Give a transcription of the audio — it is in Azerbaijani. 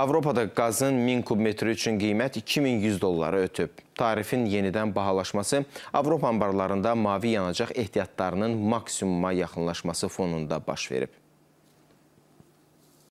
Avropada qazın 1000 kubmetri üçün qiymət 2100 dolları ötüb. Tarifin yenidən bahalaşması Avropa ambarlarında mavi yanacaq ehtiyatlarının maksimuma yaxınlaşması fonunda baş verib.